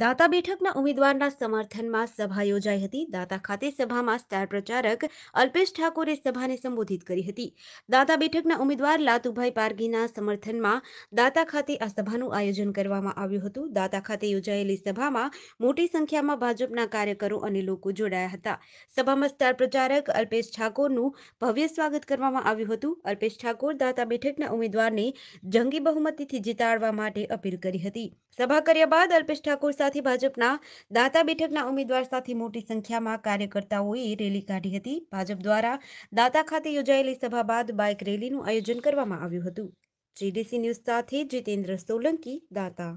દાતા બેઠકના ઉમેદવારના સમર્થનમાં સભા યોજાઈ હતી દાતા ખાતે સભામાં સ્ટાર પ્રચારક અલ્પેશ ઠાકોરે સભાને સંબોધિત કરી હતી દાતા બેઠકના ઉમેદવાર લાતુભાઈ પારગીના સમર્થનમાં દાતા ખાતે આ સભાનું આયોજન કરવામાં આવ્યું હતું દાતા ખાતે યોજાયેલી સભામાં મોટી સંખ્યામાં ભાજપના કાર્યકરો અને લોકો જોડાયા હતા સભામાં સ્ટાર પ્રચારક અલ્પેશ ઠાકોરનું ભવ્ય સ્વાગત કરવામાં આવ્યું હતું અલ્પેશ ઠાકોર દાતા બેઠકના ઉમેદવારને જંગી બહુમતીથી જીતાડવા માટે અપીલ કરી હતી સભા કર્યા બાદ અલ્પેશ ઠાકોર સાથે ભાજપના દાતા બેઠકના ઉમેદવાર સાથે મોટી સંખ્યામાં કાર્યકર્તાઓએ રેલી કાઢી હતી ભાજપ દ્વારા દાતા ખાતે યોજાયેલી સભા બાદ બાઇક રેલીનું આયોજન કરવામાં આવ્યું હતું જીડીસી ન્યૂઝ સાથે જીતેન્દ્ર સોલંકી દાતા